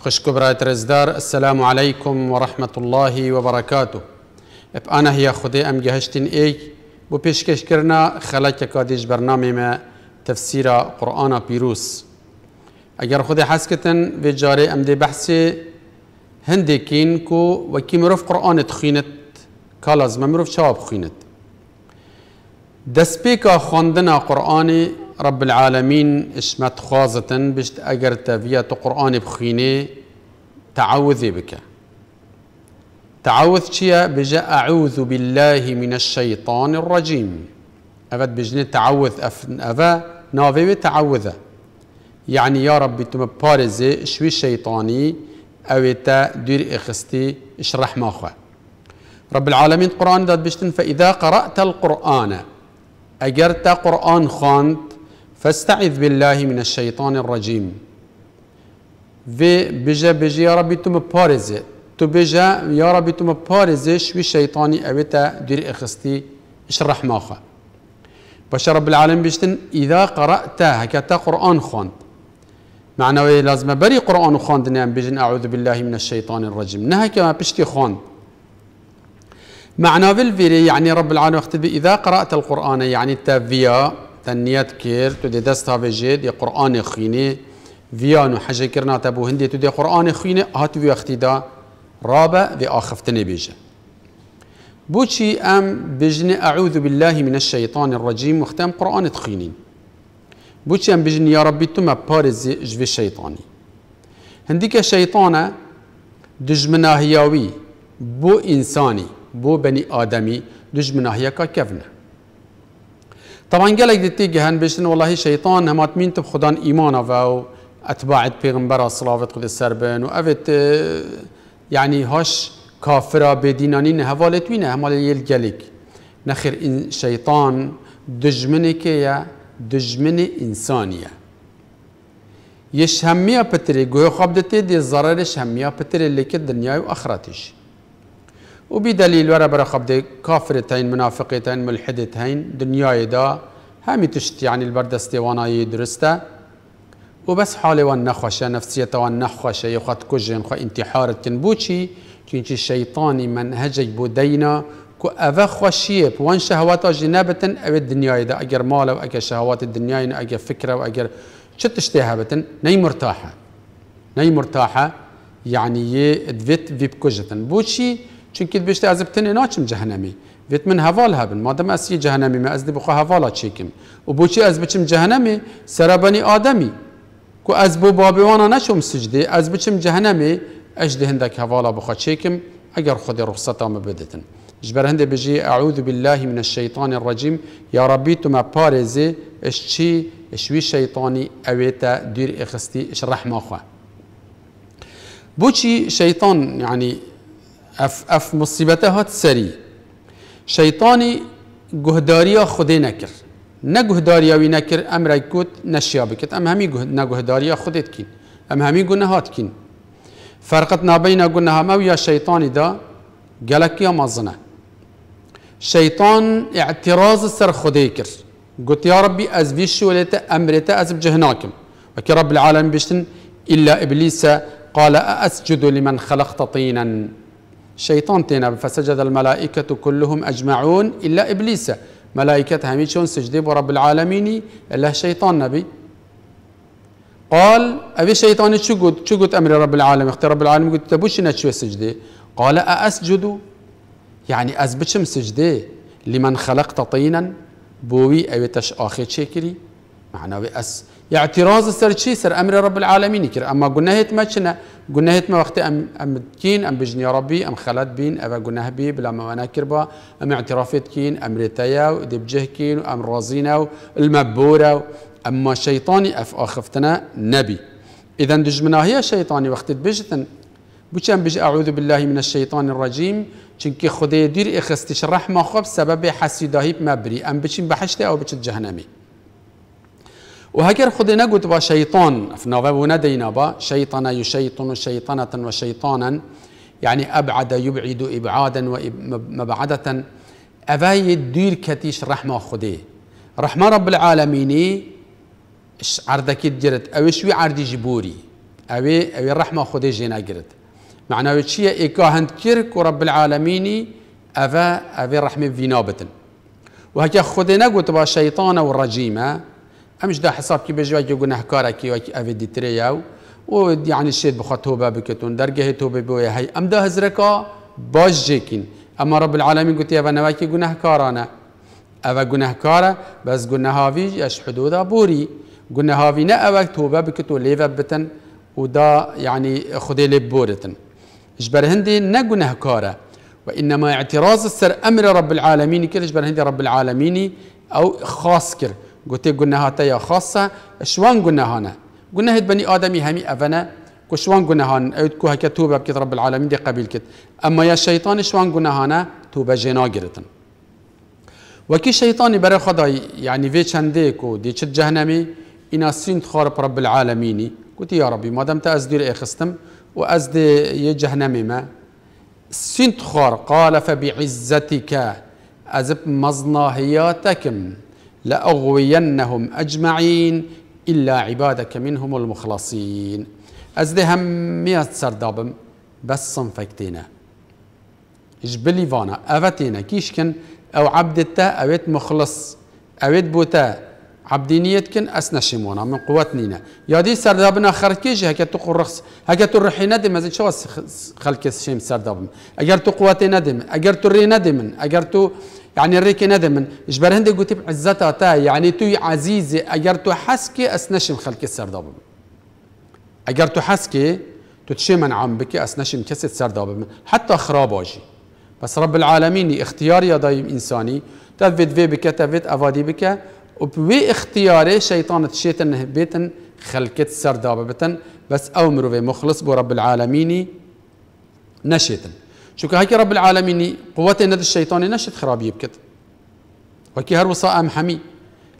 خوشکبرای رزدار السلام علیکم و رحمت الله و برکاته اب آنها یا خدا ام جهشتن ای بو پیشکش کرنا خلاک کادیش برنامه ما تفسیر قرآن پیروز اگر خدا حس کتن و جاره ام دی بحث کین کو و کی مروف قرآن تخینت کالاز مروف شواب خینت دست پیکا خواندن قرآن رب العالمين اسمت خاصة بشت اگر تفيات قرآن بخيني تعوذ بك تعوذ چيا بجا أعوذ بالله من الشيطان الرجيم أفت بجني تعوذ أف أفا نافي بتعوذة يعني يا ربي تم بارزي شوي شيطاني أويتا دير إخستي اشرح ماخوه رب العالمين قرآن داد بشتن فإذا قرأت القرآن أجرت قرآن خاند فاستعذ بالله من الشيطان الرجيم في بجا بجي يا ربي تم بارزي تو بجا يا ربي تم بارزي شوي شيطاني أبتا دير إخستي اشرح ماخا باش رب العالمين بيشتن إذا قرأت هكذا قرآن خوند معنى لازم بري قرآن خوند نعم بجن أعوذ بالله من الشيطان الرجيم نهكا كما بيشتي خوند معنى في الفيري يعني رب العالمين اختبي إذا قرأت القرآن يعني تافيا تنیت کرد تو دی دست هاویجه یا قرآن خینه ویانو حج کردن تبو هندی تو دی قرآن خینه هات وی اختی دا رابع و آخفت بیجه بوچی ام بجن اعوذ بالله من الشیطان الرجیم مختم قرآن تخينين بوچی ام بجن يا ربي تما بارز جوي شیطانی. هندی که دجمنا هياوي بو انسانی بو بني آدمی دجمنا کا کفنه. طبعا قالك دتي جهان بيشن والله شيطان همات مين تب خدان ايمان او اتباع پیغمبر صلوات قدس سربن و افت آه، يعني هاش كافرة بديناني نهوالت وين همال يل جلك نخير ان شيطان دجمنك يا دجمن انسانيه يش هميا بتري جوه خبدتي دي الضرر يش هميا بتري لك الدنيا دنيا واخرتش وبدليل ورا برا خبدي كافرتين منافقتين ملحدتين دنياي دا همي تشت يعني البردستي وانا يدرستا وبس حالي وان نخوشه نفسية وان نخوشه يخط كجن خو انتحار تنبوشي كنش شيطاني منهجي بودينا كو أفا خوشيب وان شهوات جنابة أو الدنيا دا أجر مالا وأجر شهوات الدنيا أجر فكرة وأجر شو تشتيها بتن ني مرتاحة ني مرتاحة يعني يدفت فيب كجتن بوشي چونکه بیشتر از بتنی ناچم جهنمی. ویت من هوال هبن. مادام اسی جهنمی من از دی چیکم. و بوچی از بچم جهنمی سرابانی آدمی. کو از بو بابیوانا نشوم سجده از بچم جهنمی اجده هندک هوالا بخو چیکم اگر خود رخصتا مبدتن. جبر هنده بجی اعوذ بالله من الشیطان الرجیم یا ربی تو ما پارزه اش چی اشوی شیطانی اویتا دیر اخستی اش رحمه بوچی شیطان یعنی اف اف مصیبته هات سری شیطانی گهداریا خودی نکر نه گهداریا وی نکر امر کود نشیا بکت ام همی نه گهداریا خودت کین ام همی هات کین فرقت بين گناه ما یا شیطانی دا جالك یا مزنه شیطان اعتراض سر خودی کرد قلت يا ربي أزفيش وليتا أمرتا أزب جهناكم وكي رب العالمين بيشتن إلا إبليس قال أأسجد لمن خلقت طينا شيطان تينا فسجد الملائكة كلهم اجمعون الا إبليس ملائكة هميشون سجده رب العالمين الا شيطان نبي قال أبي شيطان شو قد شو قد أمر رب العالمين اختي رب العالمين قلت تبوش شو سجدة قال أأسجد يعني أزبشم سجدة لمن خلقت طينا بوي أبي تش آخر شكري معناه أس اعتراض السر شي سر امر رب العالمين كر اما قلنا هيت ما شنا قلنا هيت ما وقت ام ام كين ام بجني ربي ام خلت بين ابا قلنا بي بلا ما انا كربا ام اعترافات كين ام ريتايا ودبجه كين ام رازينا المبوره اما شيطاني اف اخفتنا نبي اذا دجمنا هي شيطاني وقت بجتن بوشان بج اعوذ بالله من الشيطان الرجيم چونكي خدي دير اخستش رحمه خب سبب ما بري ام بچين بحشتي او بشت جهنمي وهجر نجد وشيطان في نواب ندينا با شيطان يشيطن شيطنة وشيطانا يعني أبعد يبعد إبعادا ومبعدة أفاي الدير كتيش رحمة خدي رحمة رب العالمين عردك جرت أو شوي عردي جبوري أو أو الرحمة خدي جينا جرت معناه شيء إيكا كيرك ورب العالمين أفا أفا رحمة في نابتن وهكا خدنا قد با والرجيمه امش دا حساب کی بجوا کی گناه کارا کی وک اوی دتری او و یعنی شید بخواد توبه بکتون درگه توبه بوی هی ام دا هزرکا باج جکین اما رب العالمین گوتی اوه نوکی گناه کارانا اوه گناه کارا بس گناه هاویش اش حدودا بوری قلنا هافي نا اوك توبا بكتو ليفا بتن ودا يعني خدي لبورتن اجبر هندی نا قلنا کارا وانما اعتراض السر امر رب العالمین کی اجبر هندی رب العالمین او خاص کر گوتی گناهات یا خاصه شوان گناهانه گناه بني آدمي همي أفنا گناهان اید کو هک توبه بکت رب العالمين دي قبیل کت أما يا شيطان شوان جناهانا توبة جنا کی وكي شيطان برا یعنی يعني في شنديك ودي شد جهنمي إن سنت خارب رب العالمين قلت يا ربي تا از أزدير إخستم یه جهنمی ما سنت خار قال فبعزتك أزب مظناهياتكم لأغوينهم أجمعين إلا عبادك منهم المخلصين از ميات سردابم بس صنفك تينا جبلي فانا أفتينا كيشكن أو عبدتا أويت مخلص أويت بوتا عبدينيتكن أسنا شمونا من قواتنا يا دي سردابنا خركيج هكا رخص هكا ترحي ندم مازن شو خلك الشيم سردابم أجر تقواتي ندم أجر تري ندم أجر يعني الريكي ندمن جبر هندي قلت بعزتها تا يعني توي عزيزي اگر تو حسكي اسنشم خلقي سردوب اگر تو حسكي تتشي من عم بك اسنشم كسد سردوب حتى خراباجي بس رب العالمين اختيار يا دايم انساني تفيد في بك تفيد افادي بك وبوي اختياري شيطان تشيتن بيتن خلقت سردابة بس او في مخلص برب العالمين نشيتن شو هيك رب العالمين قوته الند الشيطان نشد خراب يبكت وكي هر وصاء محمي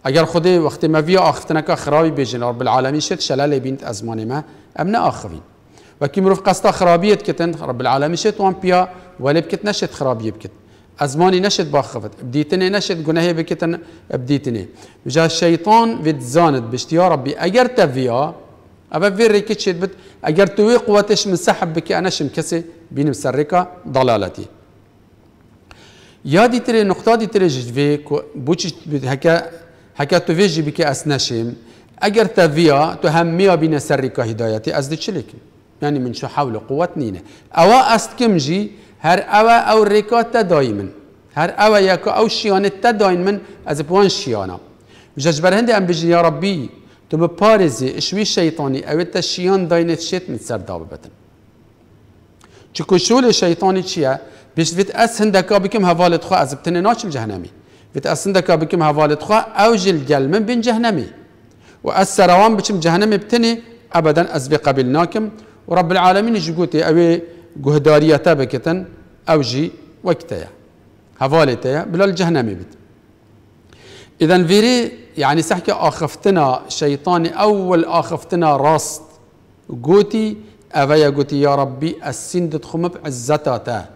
اگر خودي وقت ما في اخرتنك خرابي بيجن رب العالمين شد شلال بنت ازمان ما امنا اخوين وكي مروف قصد خرابيت كتن رب العالمين شت وان بيا ولبكت نشد خراب يبكت ازماني نشد باخفت بديتني نشد گناه بكتن بديتني بجا الشيطان بتزانت بشتيا ربي اگر تفيا أبى فيري كتشيت بت أجر توي قوتش من سحب بك أنا شم كسي بين مسرقة ضلالتي يا دي تري نقطة دي تري جدفي بوتش هكا هكا توي جي بك أسنشم أجر تفيا تهميا بين سرقة هدايتي أزد شلك يعني من شو حول قوة نينة أوا أست كم جي هر أوا أو ريكا تدايما هر أوا يكو أو شيانة تدايما من أز بوان شيانا ججبر هندي أم بيجي يا ربي تو به پارزی اشوی شیطانی اوه تا شیان داینت شیط من سر دابه بتن چه کشول شیطانی چیه؟ بیش ویت از هندکا بکم هوالت خواه از بتنه ناچم جهنمی ویت از هندکا بکم هوالت خواه او جل گلمن بین جهنمی و از سروان بچم جهنمی بتنه ابدا از بی قبل ناکم و رب العالمین جگوتی اوی گهداریتا بکتن او جی وقتیا یا بلال جهنمی بید اذا فيري يعني سحكي اخفتنا شيطاني اول اخفتنا راست قوتي افايا قوتي يا ربي السين تخم بعزتاتا تا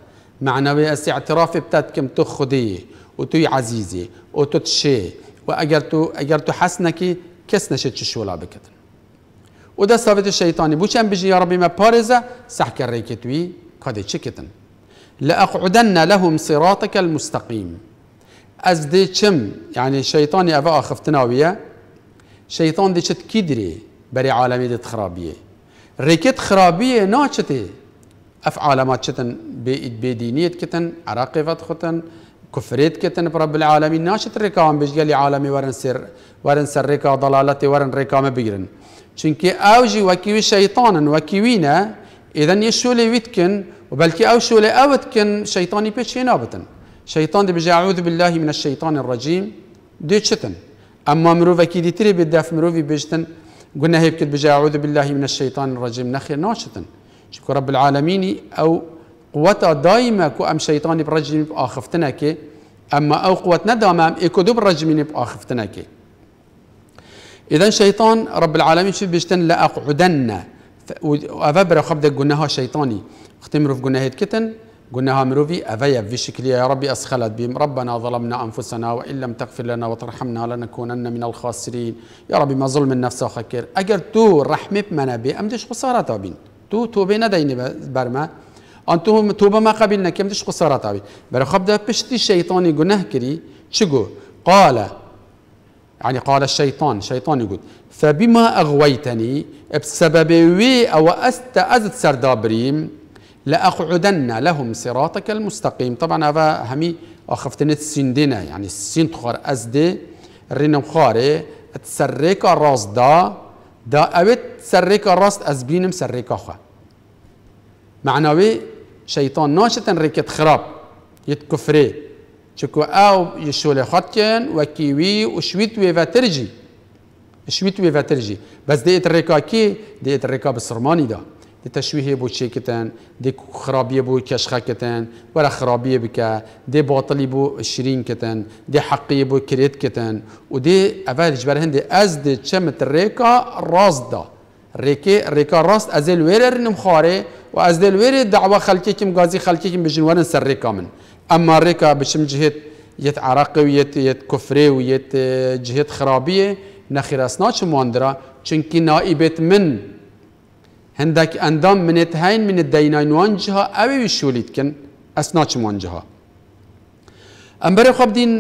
معنوي أسي اعترافي بتاتكم تخديه وتوي عزيزي وتتشي وأجرتو أجرتو حسنكي كسنا شتش شولا بكتن وده صفت الشيطاني بوشان بيجي يا ربي ما بارزة سحك الريكتوي قد شكتن لأقعدن لهم صراطك المستقيم از دی چم یعنی شیطانی اوه آخفتناویه شیطان دی چت کی دری بری عالمی دی خرابیه ریکت خرابیه نا چتی اف عالمات چتن بدینیت کتن عراقی فتخ کتن كفريت كتن رب العالمين ناشت ركام بيجي لي عالمي ورن سر ورن سر ركا ضلالتي ورن ركا ما بيرن چونكي اوجي وكيوي شيطانا وكيوينا اذا يشولي ويتكن وبلكي او شولي اوتكن شيطاني بيتشي نابتن شيطان دي بجي اعوذ بالله من الشيطان الرجيم دي تشتن اما مروفا كي دي تري بدف مرو بيجتن بجتن قلنا هيك بجي اعوذ بالله من الشيطان الرجيم نخير ناشتن شكو رب العالمين او قوتا دائما كو ام شيطان برجم باخفتنا كي اما او قوتنا دائما ام اكو دو برجمين باخفتنا كي اذا شيطان رب العالمين شو بيجتن لا اقعدن خبدك قلناها شيطاني اختمروا في قلنا هيك كتن قلناها مروفي أفيب في شكلية يا ربي أسخلت بهم ربنا ظلمنا أنفسنا وإن لم تغفر لنا وترحمنا لنكونن من الخاسرين يا ربي ما ظلم النفس وخكر أجر تو رحمة أم أمدش خسارة تابين تو توبة ندين برما أن تو توبة ما قبلنا كم ديش خسارة تابين بل خبدا بشتي شيطاني قناه كري شقو قال يعني قال الشيطان شيطان يقول فبما أغويتني بسبب وي أو أستأذت سردابريم لأقعدن لهم صراطك المستقيم طبعا هذا همي أخفتنا السين دينا يعني السين تخار أزدي رينم خاري تسريك الراس دا دا أبت تسريك الراس أزبين مسريك أخا معنوي شيطان ناشتا ريك خراب يتكفري شكو أو يشول خطين وكيوي وشويت ويفا ترجي شويت ويفا ترجي بس ديت ريكا كي ديت ريكا بسرماني ده دی تشویه بو چی کتن دی خرابیه بو کشخه کتن ورا خرابیه بکه دی باطلی بو شیرین کتن دی حقیه بو کریت کتن و دی اول جبر هندی از دی چمت ریکا راست دا ریکی ریکا راست از الویر نمخاره او و از دعوه خلکی کم گازی خلکی کم بجنوان سر ریکا من اما ریکا بشم جهت یت عراقی و یه یت کفره و یه جهت خرابیه نخیر اسنا ماندرا چونکی من هندك اندام من هين من الدينين وان جهة اوي وشوليت كن اسناچ وانجها جهة امبر خب دين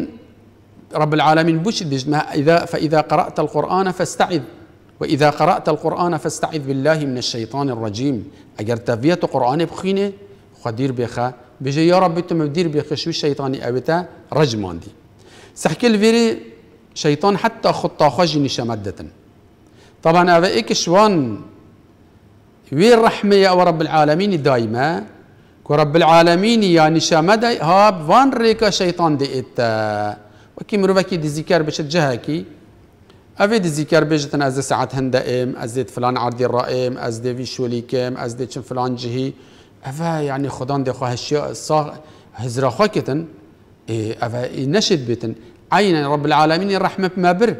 رب العالمين بوش ما اذا فاذا قرات القران فاستعذ واذا قرات القران فاستعذ بالله من الشيطان الرجيم اجر تفيت قران بخينه خدير بخا بيجي يا رب تم بدير بخشو الشيطان اوتا رجمان دي سحكي الفيري شيطان حتى خطا خجني شمدة طبعا هذا ايك شوان في الرحمة يا رب العالمين دايما كو رب العالمين يا نشامة هاب فان ريكا شيطان دي اتا وكي مروفاكي دي زيكار بشت جهاكي أفي دي ذكر بيجتن أز ساعات هندائم أزيد فلان عردي رائم أز دي في شوليكم أز شن فلان جهي أفا يعني خدان دي خو هالشيء الصاغ هزرا خاكتن إيه أفا نشد بيتن عينا رب العالمين الرحمة ما بر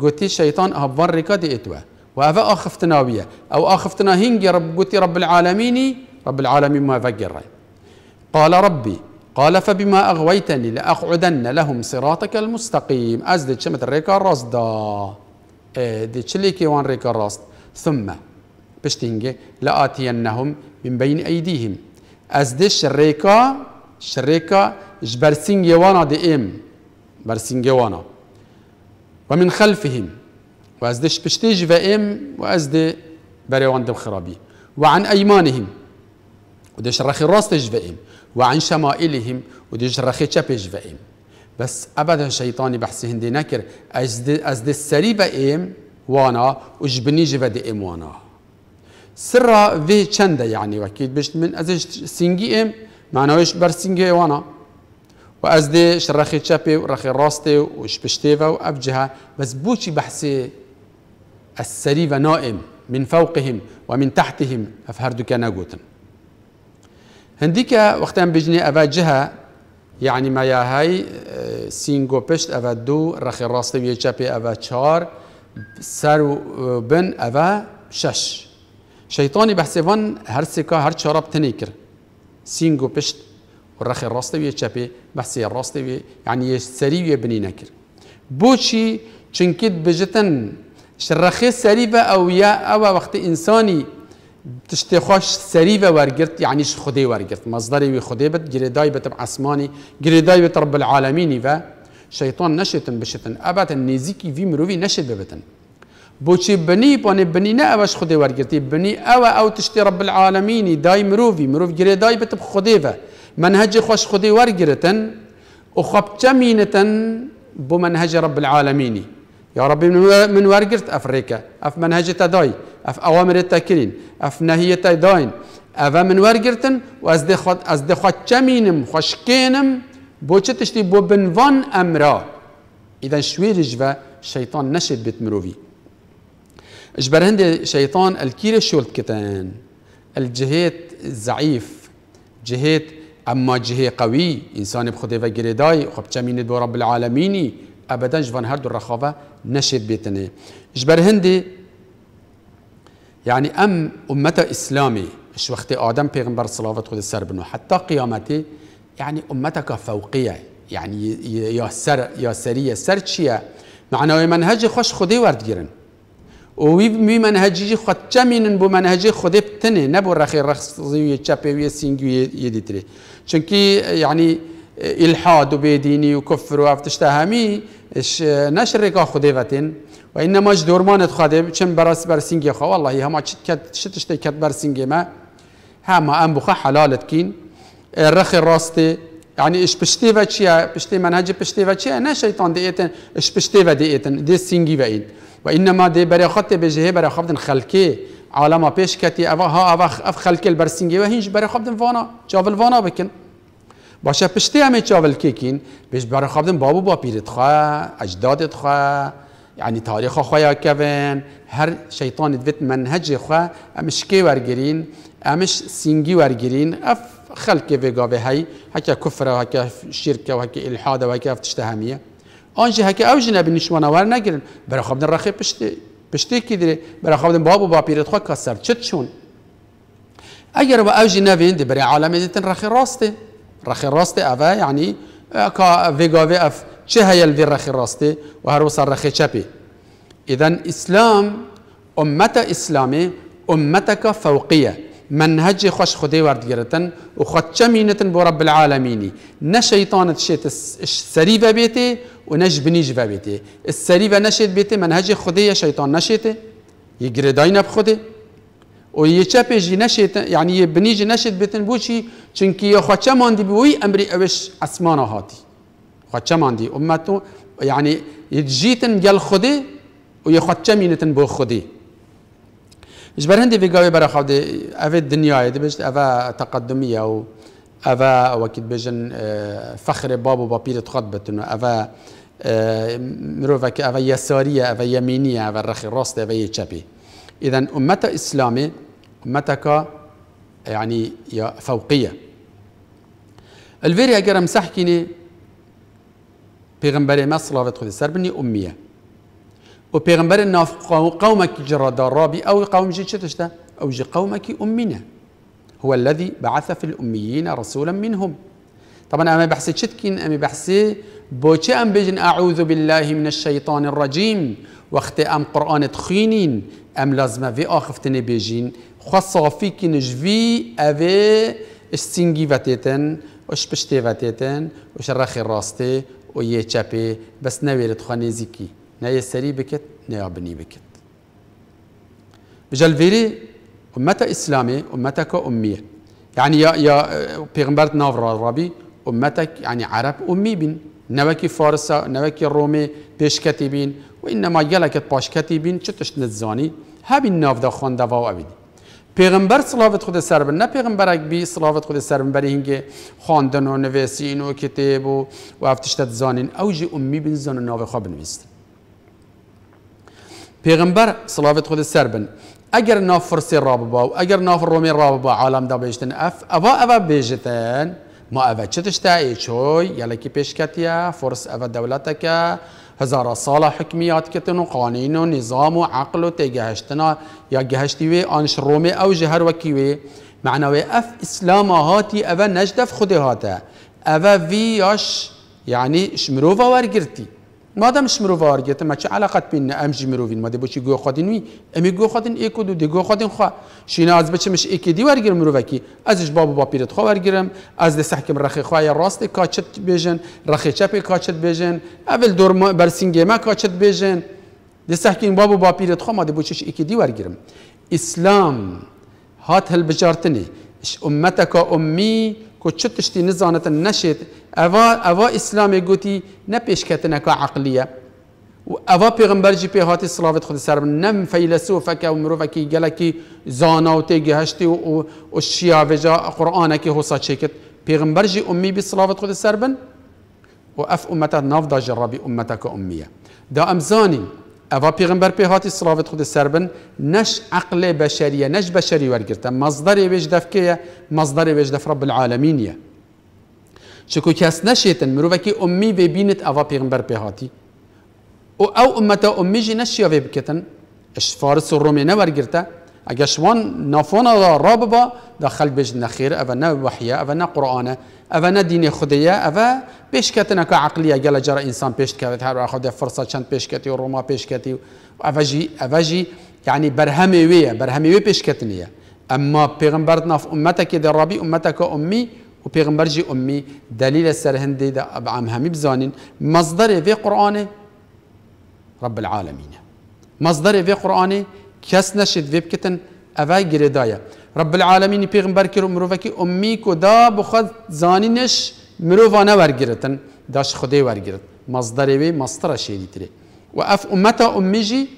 قلتي شيطان ريكا دي إتوه وافا اخفتنا ويا أو اخفتنا هنجي رب قلت رب العالمين رب العالمين ما فقر قال ربي قال فبما أغويتني لأقعدن لهم صراطك المستقيم ازدت شمت الريكا رصدا اه، دي تشليكي وان ريكا الرصد ثم بشتنجي لآتينهم من بين أيديهم ازدي شريكا شريكا جبرسينجي وانا دي إم برسينجي وانا ومن خلفهم و از دش پشتیج و ام و از وعن أيمانهم ودش رخي راس تجفئهم وعن شمائلهم ودش رخي تشاب يجفئهم بس أبدا شيطاني بحسي هندي نكر أزد السري بقيم وانا وجبني جفا ام وانا سرا في چنده يعني وكيد بشت من أزج سينجي ام معناوش بر سنجي وانا وأزد شرخي تشابي ورخي راستي وشبشتيفا وأبجها بس بوشي بحسي السريفة نائم من فوقهم ومن تحتهم اف هردوكا ناگوتن هنديكا وقتا بجني اوا جهة يعني ما يا هاي آه، سينگو پشت اوا دو رخي راستي و يچپي اوا چار سر بن اوا شش شيطاني بحسبان هر سكا هر چارا بتنيكر سينگو پشت و رخي راستي و يچپي بحسي راستي يعني سري و بنينكر بوشي چنكت بجتن شرخي سريبة أو يا أو وقت إنساني تشتي خوش سريبة ورقرت يعني ش خدي ورقرت مصدري وي خدي بت جريداي بتب عسماني جريداي بت رب العالمين و شيطان نشتن بشتن أبت النزيكي في مروفي نشت ببتن بوشي بني بوني بني نه اوش خدي ورگرتي بني او او تشتي رب العالمين داي مروفي مروف گري داي بتب خدي و منهج خوش خدي ورگرتن و خب چمينتن بو منهج رب العالمين يا ربي من ورقرت أفريقيا أف منهج تداي أف أوامر التكرين أف نهي تداين أف من ورقرتن وأزدي خد أزدي خد كمينم خشكينم بوچه بو بنوان امرا اذا شوي رجبه شيطان نشد بيت اجبر هندي شيطان الكير شولت كتان الجهات ضعيف جهات اما جهه قوي انسان بخدي و داي خب چمينه دو رب العالميني ابدا جوان هاردو دو رخابه نشد بيتني جبر هندي يعني ام امه اسلامي اش وقت ادم پیغمبر صلوات خود سر بنو حتى قيامتي يعني امتك فوقيه يعني يا سر يا سريه سر چيه معنى منهج خوش خدي ورد گيرن و وی منهجی خود چمینن بو منهجی خود بتنه نبو رخی رخصی و چپی و سینگی یه دیتره چونکی یعنی إلحاد وبيديني وكفر وفتشتا همي نشر ريكا خديفتين وإنما جدور ما نتخدم چن براس برسنجي خوا والله هما شتشتي كت برسنجي ما هما أم بخا حلالت كين الرخي إيه، الراستي يعني اش بشتي فتشيا بشتي منهج بشتي فتشيا انا شيطان ديئتن اش بشتي فتديئتن دي سنجي بعيد وإنما دي بري خطي بجهي بري خبدن خلكي عالم بيش كتي أفا ها أفا خلكي البرسنجي وهينج بري خبدن فانا جاف الفانا بكن باشه پشتی همه چاول کیکین بیش برای بابو با پیرت خواه اجدادت خواه یعنی تاریخ خواه کوین هر شیطان دوت منهج خواه امش کی ورگرین امش سینگی ورگرین اف خلق وگا به هی هکه کفر و الحاده، شرک و هکه الحاد و هکا افتشتهمیه آنجا هکا اوجی نبی نشوانه ور نگرن برای خوابدن رخی پشتی پشتی کی دره برای خوابدن بابو با پیرت خواه کسر چت چون اگر و اوجی دی برای عالم دیتن رخی راسته رخی راست يعني یعنی اه، که في اف چه هیل وی رخی راسته و هر وسر رخی چپی اذن اسلام أمة إسلامي أمتك فوقية منهج خوش خدي ورد جرتن و خود برب العالمين نشيطانة شيت السريفة بيتي شیت سری بيتي السريفة نشيت بيتي منهج خدي شيطان نشيت يجري گردای بخدي ويشابي جي نشيت يعني يبني جي نشت بتن بوشي چنكي خوچه ماندي بوي امري اوش اسمانا هاتي خوچه ماندي امتو يعني يجيتن يل خودي ويخوچه مينتن بو خودي جبر هندي في قوي برا خودي اوه الدنيا دبشت أفا تقدمية أو أفا وكيد بجن آه، فخر بابو بابير تخطبتن أفا آه، مروفك أفا يسارية أفا يمينية أفا رخي راست أفا يشابي إذا أمة إسلامي متك يعني فوقية الفيري اگر مسحكيني پیغمبر ما صلاة خود سر بني أمية و پیغمبر ناف قومك جرى رابي او قوم جي شتشتا او جي قومك أمنا هو الذي بعث في الأميين رسولا منهم طبعا أما بحسي شتكين أما بحسي بوچه أم بجن أعوذ بالله من الشيطان الرجيم وقت أم قرآن تخينين أم لازم في آخفتن بيجين خصافی صافی که نجوی اوه استینگی سینگی وتیتن اش پشتی وتیتن اش رخ راسته و یه چپه بس نویرد خواه زیکی نه یه سری بکت نه یه بنی بکت بجل امت اسلامی امت که امیه یعنی يعني یا يا بيغمبرت نافر امت أمتك يعني عرب بین نوکی فارس نوکی رومی رومي بيش كتبين وإنما يلكت باش كتبين شتش نتزاني هابي الناف دا خوان دا و أبدي پیغمبر صلوات خود سر بن نه پیغمبر بی صلوات خود سر بن برای اینکه خواندن و نویسین و کتاب و و افتشتت زانین اوج امی بن زان ناو خواب نویست پیغمبر صلوات خود سر بن اگر ناف فرسی راب با و اگر ناف رومی راب با عالم دا بیشتن اف اوا اوا بیشتن ما اوا چه ای چوی یلکی پیش کتیا فرس اوا که هزار سال حکمیات کتن و قانین و نظام و عقل و تگهشتنا یا گهشتی وی آنش روم او جهر وکی وی اف اسلام هاتی او نجدف خود هاته او وی یاش یعنی شمروفا ورگرتی مادامش مرو وارگت ما چه علاقت بین امجی مروین ماده بچی گو می امی گو خادین یک دو دی خوا شینا از بچه مش یک دی ورگیر مرو ازش بابو با پیرت خوا ورگیرم از دست حکم رخی خوا یا راست کاچت بیژن رخی چپ کاچت بیژن اول دور بر سینگی ما کاچت بیژن دست حکم باب با پیرت خوا ماده بچش یک دی ورگیرم اسلام هات هل نی، اش امتک امی که چه تشتی نزانتن نشید اوا اوا اسلام گوتی نه پیشکتنه که عقلیه و اوا پیغمبر جی پی هاتی صلاوت خود سر نم فیلسوف که و مروف که گله کی زانا و تیگه هشتی و, و شیاوه جا قرآن که حسا چکت پیغمبر جی امی بی صلاوت خود سر و اف امتا ناف دا جرابی امتا که امیه دا امزانی اوا بيغمبر بيهاتي هاتی خود السربن نش عقل بشرية نش بشري ورگرته مصدر ویج دفكية مصدر ویج دف رب العالمين يا شكو كاس نشيتن مروفكي أمي امی وی بینت اوا پیغمبر په او أمتا أمي جي جی نشیا اش فارس الرومي نور نه اگه شوان نافونا را راب با داخل بج نخیر او نه وحیه او نه او نه دین خودیه او پیش کتنه که عقلیه گل جرا انسان پیش کرد هر خود فرصت چند پیش کتی و روما پیش کتی او جی یعنی برهمی ویه برهمی وی پیش کتنیه اما پیغمبر ناف امتا که در رابی امتا که امی و پیغمبر جی امی دلیل سر هندی دا ابعام همی بزانین مصدر وی قرآنه رب العالمین مصدر وی قرآن کس نشید ویب کتن اوه گریدایا رب العالمینی پیغمبر کرو مروفه که امی کو دا بخواد زانینش مروفانه ورگیرتن داش خودی ورگیرت مصدر وی مصدر شیدی تره و اف امتا امی جی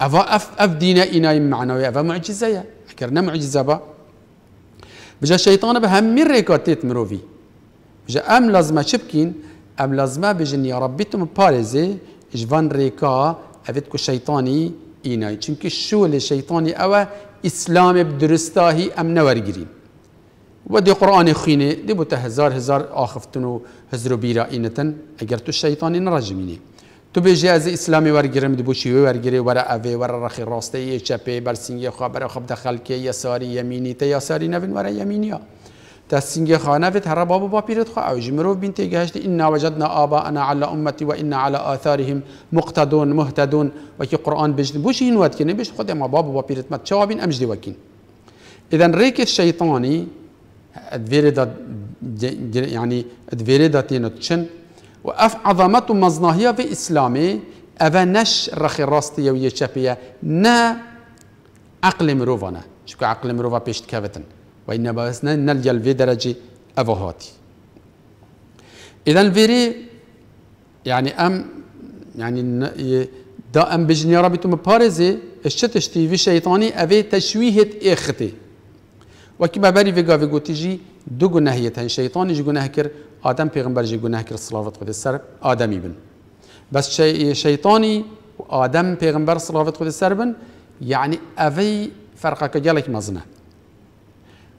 اوه اف اف دین اینای معنوی اوه معجزه یا اگر نه معجزه با بجا شیطان به همین ریکاتیت مروفی بجا ام لازمه چی بکین ام لازمه بجن یا ربیتم پارزه اجوان ریکا اوید که شیطانی اینای چونکە شول شەیتانی ئەوە ئیسلامێ درستاهی ئەم نەوەرگری و دی قڕانی خوینێ دەبتە هزار هزار ئاخفتن و هزر و بیراینەتەن ئەگەر تو شەیتانی نڕژمینی تو بێژێ ئەز ئیسلامی وەرگرم دبووشی وێ وەرگری وەرە ئەێ وەرە ڕخی ڕاستەیە چەپێ بەرسنگی خوا بەرە خەبدە خەلکێ یەساری یەمینی تە یاساری نەبن وەرە یەمینیە تسنگ خانه في ترى بابا با بيرت خو او جمرو بنت جهشت ان وجدنا آبا أنا على امتي وان على اثارهم مقتدون مهتدون وكي قران بجد بوش هين وقت كنه بش خود ما بابا با بيرت ما تشابين امجدي وكين اذا ريك الشيطاني ادفيريدا يعني ادفيريدا تشن واف عظمه مزناهيه في اسلامي أفا نش رخي راستي ويا شابيه نا عقل مروفانا شكو عقل مروفا بيشت كافتن وإنما باسنا نلجا في درجة أفوهاتي إذا فيري يعني أم يعني دا أم بجني ربي تم بارزي الشتشتي في شيطاني أبي تشويهة إختي وكما باري في قافي قوتيجي دو جناهية هن شيطاني جي جناه آدم پیغمبر جي جناه كر صلاة قد السر آدم بن بس شي شيطاني وآدم پیغمبر صلاة قد السر بن يعني أبي فرقك جالك مزنه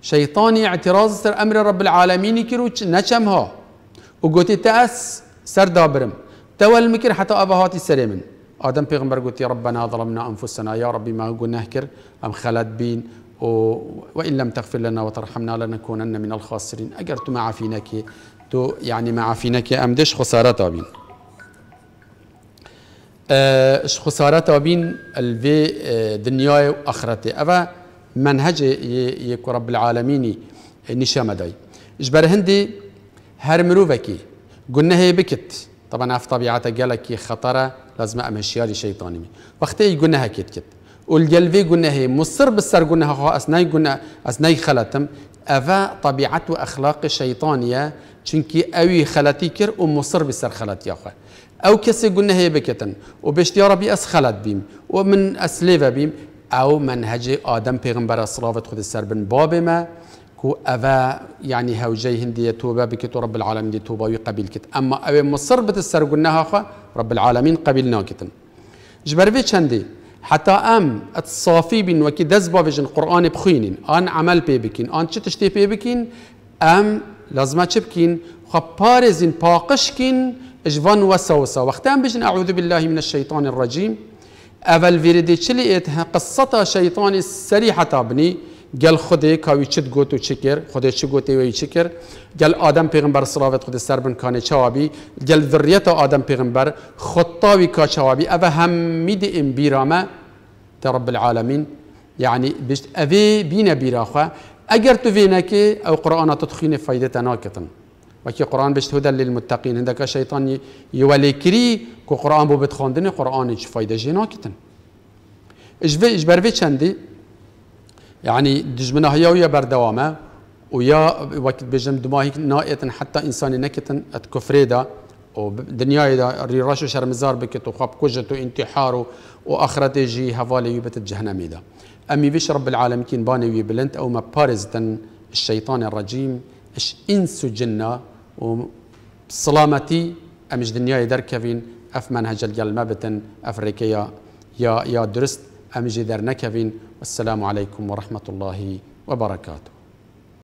شيطاني اعتراض سر امر رب العالمين کرو نشمها ها تأس سر دابرم تول مكر حتى أبهاتي سريمن آدم پیغمبر گوتی ربنا ظلمنا أنفسنا يا ربي ما قلنا كر أم خلت بين و... وإن لم تغفر لنا وترحمنا لنكونن من الخاسرين أجر تو معافينك تو يعني معافينك ديش خسارة اه، تابين اش خسارة تابين الفي اه، دنياي وآخرتي أفا منهج يك رب العالمين نشام داي جبر هندي هر قلنا هي بكت طبعا طبيعتها طبيعته جالك خطره لازم امشيها لشيطاني وقتها قلنا هي كت والجلفي قلنا هي مصر بالسر قلنا هو اسناي قلنا اسناي خلتم افا طبيعه واخلاق شيطانيه چونكي اوي خلتي كر ومصر بالسر خلت يا او كسي قلنا هي بكتن وبشتي ربي خلت بيم ومن اسليفا بيم او منهج آدم پیغمبر صلافت خود سر بن باب ما كو أفا يعني هوجي هندي توبة بكتو رب العالمين دي توبة ويقبل كت أما أو مصر بتسر قلناها خا رب العالمين قبلنا كتن جبر في چندي حتى أم اتصافي بين وكي دز جن قرآن بخينين آن عمل بي بكين آن چه تشتي بي بكين أم لازم چه بكين خا بارزين باقش اجوان وسوسة وقتا بجن أعوذ بالله من الشيطان الرجيم اول ویردی چلی ایت ها قصتا شیطان سریحتا بنی گل خودی کاوی چت گوتو چکر خودی چی گوتی وی چکر گل آدم پیغمبر صلوات خود سر بن کانه چوابی گل ذریت آدم پیغمبر خطاوی کا چوابی اوه هم مید ام بیرامه رب العالمین یعنی بشت اوی بین بیراخه اگر تو وینکی او قرآن تدخین فایده تناکتن وكي وەکی للمتقين بشت هودە للمتەقین كري كو قرآن بو قڕان بۆ بتخواندنی قڕانی چ فەیدەژێناکتن ايش بي ايش بربي چندي يعني دجمنا هيا ويا ويا بێژم بجم نائێتن نائتن حتى نەکتن نكتن ات دنیای ودنياي و شەرمزار بکەێت و خاب کوژێت و ئینتیحار و و ئەخرەتێژی هەواڵەوی بتت دا ئەمی وش رب العالمکین باني بلند او ما بارزتن الشيطان الرجيم اش انسو جنه وسلامتي سلامتی امش دنیای درکوین اف منهج الگلمه بتن افریقیا يا یا درست امجي در نكفين والسلام عليكم ورحمة الله وبركاته